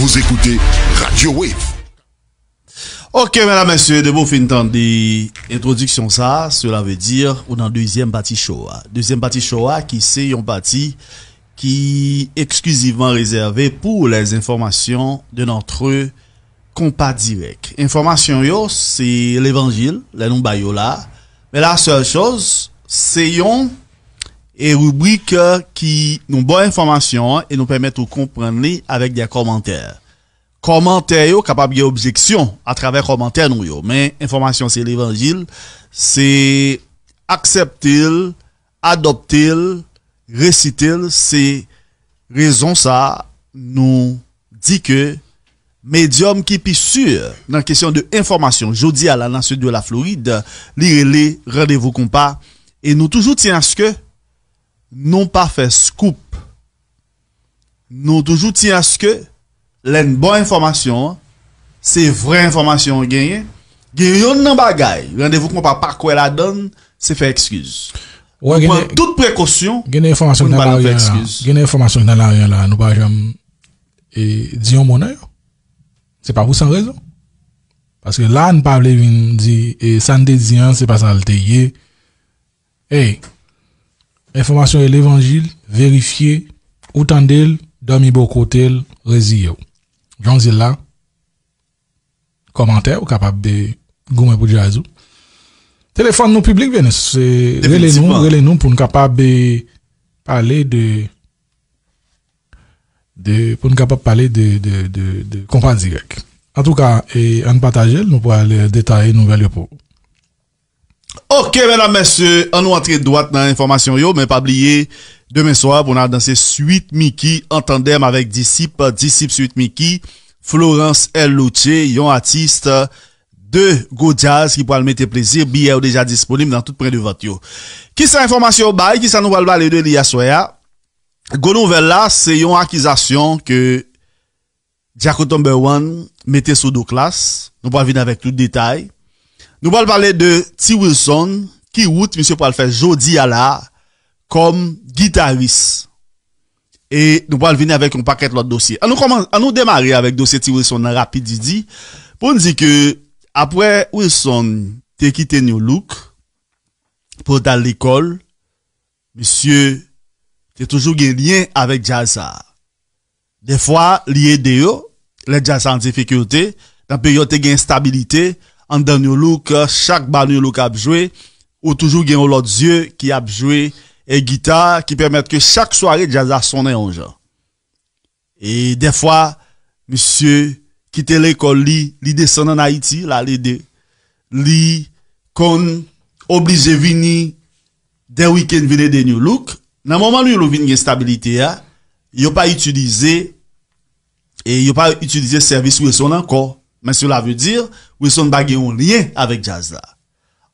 Vous écoutez Radio Wave. Ok, mesdames, messieurs, de beau fin temps d'introduction ça, cela veut dire on a deuxième partie show. Hein. Deuxième partie show hein, qui c'est une partie qui exclusivement réservée pour les informations de notre compas direct. Information yo, c'est l'évangile, les non là. Mais la seule chose, c'est une et rubrique qui nous bonne information et nous permet de comprendre avec des commentaires. Commentaires capable capables objection à travers commentaires nous mais information c'est l'évangile, c'est accepter, adopter, réciter, c'est raison ça nous dit que médium qui puis sûr dans question de information jeudi à la nation de la Floride, lire les rendez-vous compas et nous toujours tiens à ce que nou pa fè skoup, nou toujou ti aske, lè n'bon informasyon, se vre informasyon genye, gen yon nan bagay, randevou kon pa pa kwe la don, se fè ekskiz. Ou pou an tout prekosyon, gen yon informasyon nan la yon la, nou pa jom, e diyon mounen yo, se pa pou san rezon, paske la n'pable vin di, e san de diyon, se pa san lte ye, eye, Information et l'évangile, vérifiez, autant d'elle, dormi beaucoup d'elle, résilio. dis là, commentaire, ou capable de goûter pour Jazu Téléphone nous public, venez, relez-nous, relez-nous pour nous capable de parler de, de, pour nous capable parler de, de, de, de, de En tout cas, et, en partage, nous pourrons aller détailler nouvelle pour. Ok, mèdame, mèsè, an nou atre doat nan informasyon yo, mè pabliye, demè soap, ou nan se suit Miki, an tandem avèk disip, disip suit Miki, Florence L. Loutche, yon atiste de Go Jazz ki pou al mette plezir, biye ou deja disponib nan tout pren de vot yo. Ki sa informasyon yo bay, ki sa nou val bal e de liya soya, go nou vel la, se yon akizasyon ke Diakon No. 1 mette sou do klas, nou pa vin avèk tout detay. Nous allons parler de T. Wilson, qui route, monsieur, pour le faire à la, comme guitariste. Et nous allons venir avec un paquet de l'autre dossier. commencer, à nous démarrer avec dossier T. Wilson rapide, dit, pour nous dire que, après Wilson, t'es quitté New Look, pour dans l'école, monsieur, t'es toujours un lien avec Jazza. Des fois, lié de eux, les Jazz en difficulté, dans période une instabilité, en dan yon chaque chaque ban joué ou toujours l'autre Dieu lot qui a joué et guitare qui ki que chaque soirée jazz a sonné en genre et des fois monsieur l'école, li, li descend en haïti la li de, li kon oblije vini des week-end vini den nan ya, yo pas utilisé service où ils son encore Mè sè la vè dir, Wilson bagè yon liè avèk jaz la.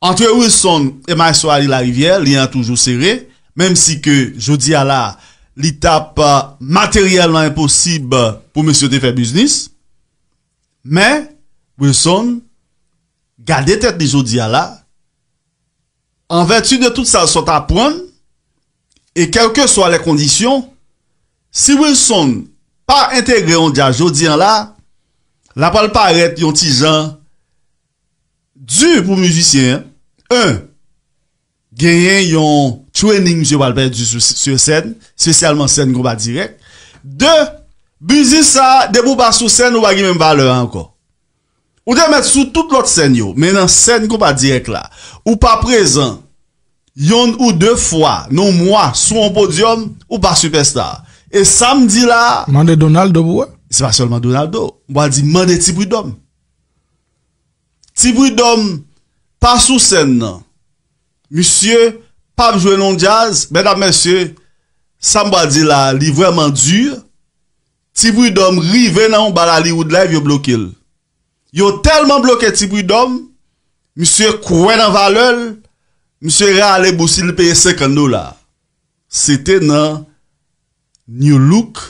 Antre Wilson et Maestro Ali Larivière, liè an toujou serè, mèm si ke jodi ala li tap euh, materyèl nan imposib pou mè sè te fè biznis, mè Wilson gade tèt di jodi ala, an vè tù de tout sa sot apoun, e kelke so a lè kondisyon, si Wilson pa integre yon jaz jodi ala, La pal paret yon ti jan du pou moujisyen. Un, genyen yon training moujisyen balpèdjou sèn, spesialman sèn kou ba direk. De, buzi sa debou pa sou sèn ou bagi mèm balè anko. Ou de met sou tout lot sèn yo, menan sèn kou ba direk la. Ou pa prezen, yon ou de fwa, nou mwa, sou an podyon, ou pa su pesta. E samdi la, mande Donald dobo wè? Se pa solman Donaldo, mbwa di man de tibwidom. Tibwidom pa sou sen nan. Misyè, pab jwenon jazz, bedan misyè, san mbwa di la li vreman dur, tibwidom rive nan ou bala li ou dlev yo blokil. Yo telman blokil tibwidom, misyè kwenan valol, misyè re ale bousi li peye sekando la. Sete nan, ni ou louk,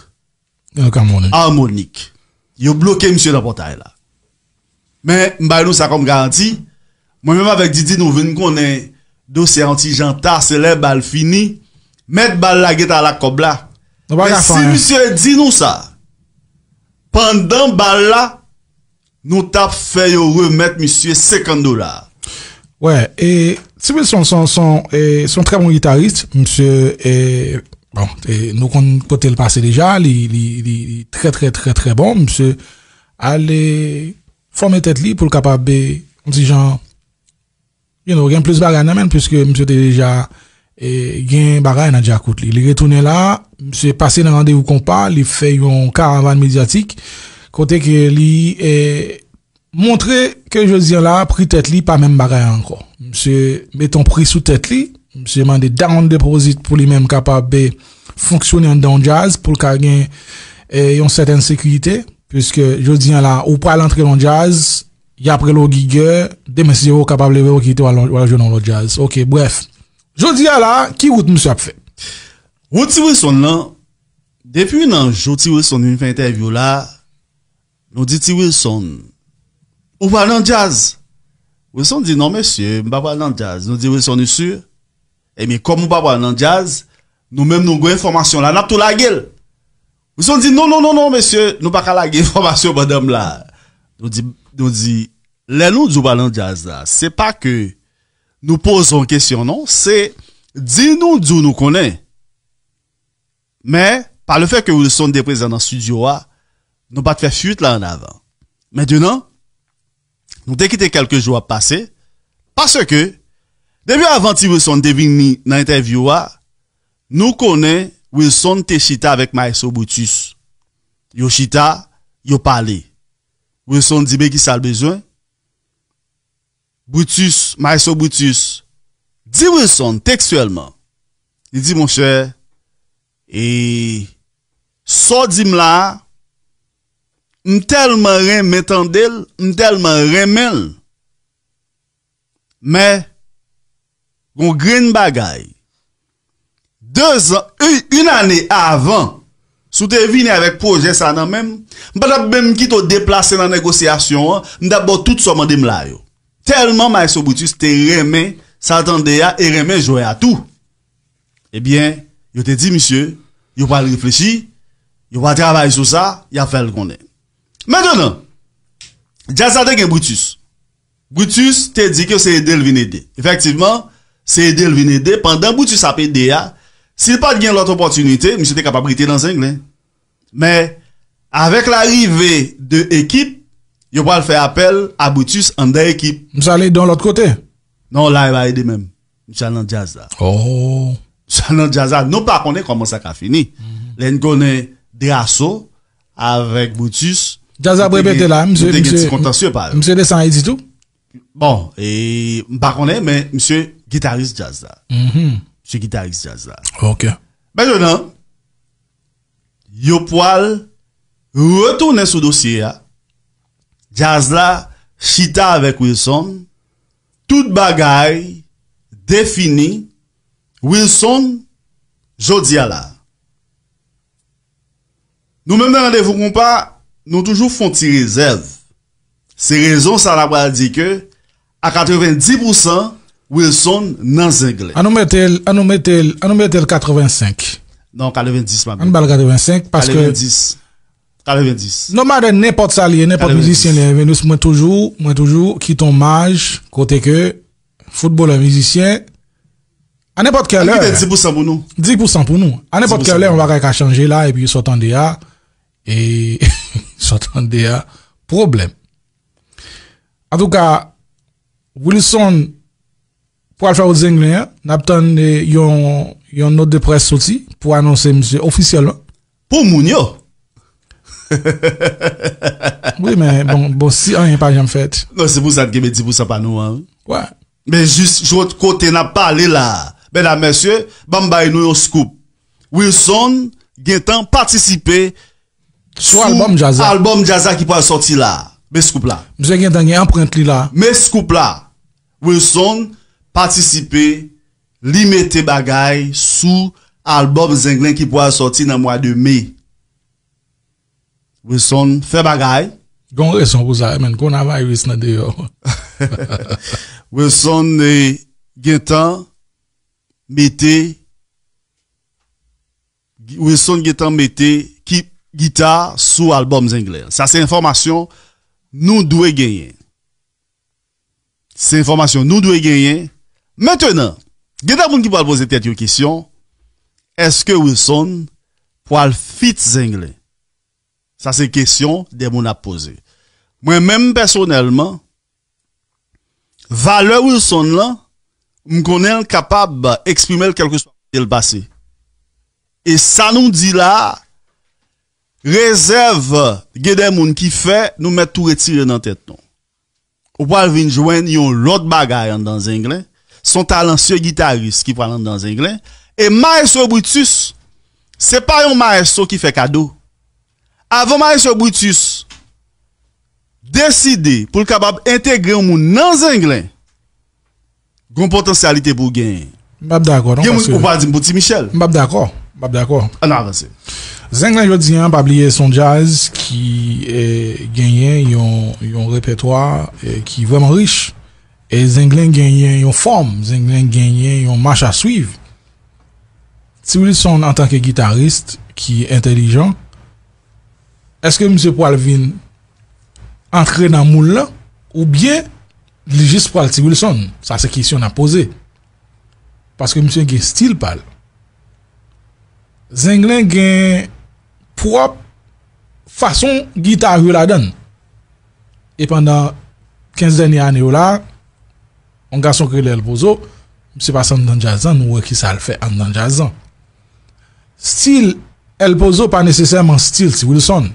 harmonique. Ils ont bloqué monsieur la portail là. Mais m'ba nous ça comme garantie. Moi-même avec Didi nous venons connait dossier anti-janta célèbre bal fini. Mettre balle la guette à la cobla. Mais si hein. monsieur dit nous ça pendant balle là nous t'a fait remettre monsieur 50 dollars. Ouais, et si vous son son très bon guitariste monsieur et Bon, nous côté le passé déjà, il est très très très très bon, monsieur. Allez, former tête li pour le capable, on dit genre, a know, a plus bagarre même puisque monsieur était déjà et gain bagarre dans Jacout. Il est retourné là, monsieur passé dans rendez-vous qu'on parle, il fait un caravane médiatique côté que lui est montré que je dis là pris tête li pas même bagarre encore. Monsieur mettons pris sous tête li. Monsieur demande down deposit pour lui-même capable de fonctionner dans jazz pour qu'il gagne eh, une certaine sécurité. Puisque, je dis là, ou pas entrer dans jazz, y a après le gigueur, des si capable de quitter ou aller dans le jazz. Ok, bref. Je dis là, qui route monsieur a fait? Routi Wilson, là, depuis un an, Routi Wilson, une interview là, nous dit Wilson, ou pas dans jazz? Wilson dit non, monsieur, m'a pas dans jazz. Nous dit Wilson, est sûr? Eh bien, comme nous pas dans jazz, nous-mêmes nous avons information là, nous la gueule. Nous avons dit non, non, non, non, monsieur, nous pas la information, madame là. Nous dit, nous dit, les nous du ballon jazz là, c'est pas que nous posons question, non, c'est dis-nous d'où nous connaît. Mais, par le fait que nous sommes des présents dans le studio, nous pas faire fuite là en avant. Maintenant, nous avons quitté quelques jours à passer, parce que avant que Wilson te dans l'interview, ah, nous nous connaît. Wilson te avec Maïso Boutus Brutus. Yo chita, yo Wilson dit qui ça sal besoin. Brutus, Maïso Boutus dit Wilson textuellement. Il dit mon cher et so dit là je m telman rien rien m tellement rien Gon grene bagay. Dez an, une ane avan, sou te vini avèk proje sa nan men, mpa tap men mki to deplase nan negosyasyon, mda bo tout soman dem la yo. Telman ma yon boutus te reme, sa atan de ya, e reme joe a tou. Ebyen, yo te di misye, yo pa l'riflechi, yo pa travay sou sa, ya fel konen. Mwen donan, jazate gen boutus, boutus te di ki se yede l'vine de. Efektivman, Se e de l vini de, pandan boutus api de ya, se e pa di gen l ot opotunite, msye de kapabriti lan seng, ne? Me, avek la rive de ekip, yo pal fe apel a boutus an de ekip. Msa li don l ot kote? Non, la e va e de men. Msa nan Jazza. Oh! Msa nan Jazza, nou pa konen koman sa ka fini. Mhm. Len konen de aso avek boutus. Jazza brepete la, msye. Mse de kontansyo par. Mse de san e di tou. Bon, e, mpa konen, msye, Mm-hmm. Guitariste jazz là. guitariste Jazza jazz Ok. Maintenant, yo poil sur sous dossier Jazza chita avec Wilson. Tout bagay défini. Wilson, Jodiala Nous même rendez rendez-vous pas, nous toujours font font tirer réserve. C'est ça la pas que à 90% Wilson nan zengle. à metel, 85. à à metel 85. Non, 90 mabè. Anou bal 85, que 90. 90. Non madame, n'importe salye, n'importe musicien lè, venous moi toujours, toujours toujours qui ton mage côté que footballer musicien à n'importe quelle heure. 10% pour nous. 10% pour nous. À n'importe quelle heure, on va qu'à changer là, et puis de là, et de là, problème. En tout cas, Wilson, pour Anglais, hein, anglais, y yon, une note de presse aussi pour annoncer monsieur officiellement. Pour Mounio? oui, mais bon, si on n'est pas jamais fait. Non, c'est pour ça que je dis pour ça pas nous. Hein. Ouais. Mais juste, je côté n'a parlé là. Mesdames, ben messieurs, bambay nous scoop. Wilson, Gintan, participé. Sur album Jaza. Album Jaza qui pourrait sortir là. Mais scoop là. Monsieur Gintan, il empreinte là. Mais scoop là. Wilson, participer, li mette bagay sous album Zenglin qui pourrait sortir dans mois mois de mai. Wilson fait bagay. Gon reson pou sa men, kon nan Wilson e gen tan mette Wilson gen tan mette ki gita sous album Zenglin. Ça, information nous nous gagner. gagner. information information nous devons gagner. Maintenant, il y a des gens qui peuvent poser tête question. Est-ce que Wilson peut le fit anglais? Ça, c'est une question des gens à poser. Moi-même, personnellement, valeur Wilson là, je connais capable d'exprimer quelque chose de le passé. Et ça nous dit là, réserve, il y a des gens qui fait, nous mettre tout retiré dans la tête. Ou pas venir joindre l'autre bagaille dans anglais. son talansye gitarist ki pralan dan Zenglen e maestro Boutis se pa yon maestro ki fe kado avon maestro Boutis deside pou l ka bab entegre moun nan Zenglen goun potensyalite bou gen bab d'akor bab d'akor Zenglen jwaz diyan bab liye son jazz ki genyen yon repetwa ki vèman riche E zenglen genyen yon form, zenglen genyen yon mach a suiv. Tiwil son an tanke gitarist ki entelijan, eske msye pral vin antre nan moun la, ou bien lijis pral tiwil son, sa se kisyon a pose. Paske msye genye stil pal. Zenglen genye prop fason gitar yon la den. E pandan 15 denye ane yon la, un garçon qui est le pozo, c'est pas dans danjazan, nous voyons qui ça le fait en jazz Style, El Pozo, pas nécessairement style, c'est Wilson.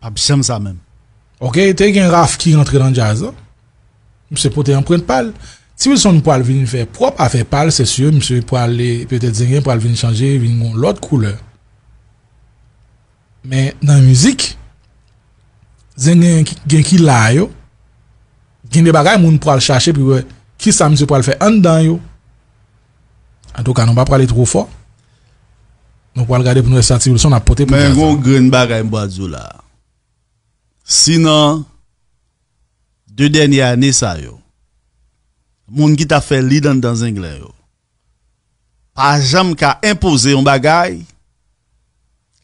Absolument ça même. Ok, t'as un raf qui rentre dans le jazz. c'est peut être emprunte pal. Si Wilson pour aller venir faire propre, à faire pal, c'est sûr. Monsieur pour aller, peut-être zingin, pour aller venir changer, venir autre couleur. Mais dans la musique, quelqu'un qui l'a, yo. Il y a des choses que chercher, puis qui s'amuse pour fait faire en dedans. yo. En tout cas, on ne pouvons pas aller trop fort. Nous pouvons regarder pour nous rester en T. Wilson à Porte-Pain. Mais une grande chose que Sinon, deux dernières années, les gens qui ont fait l'idée de Pas Wilson qui jamais imposé des choses.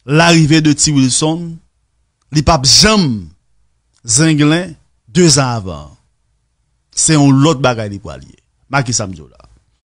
L'arrivée de T. Wilson les jamais été en deux ans avant. Se yon lot bagay li pou alye Maki Samjo la